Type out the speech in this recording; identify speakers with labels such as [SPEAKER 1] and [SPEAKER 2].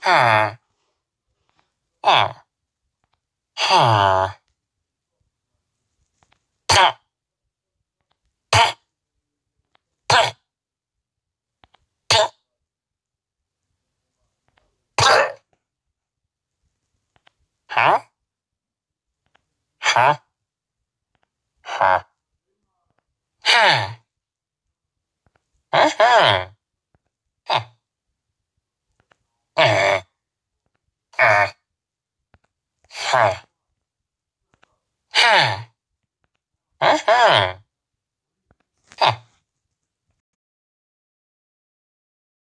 [SPEAKER 1] 하, 아, 하, 타, 타, 타,
[SPEAKER 2] 타, 타, 하, 하, 하, 하, 아하.
[SPEAKER 3] あ、
[SPEAKER 4] は、は、は、は、は、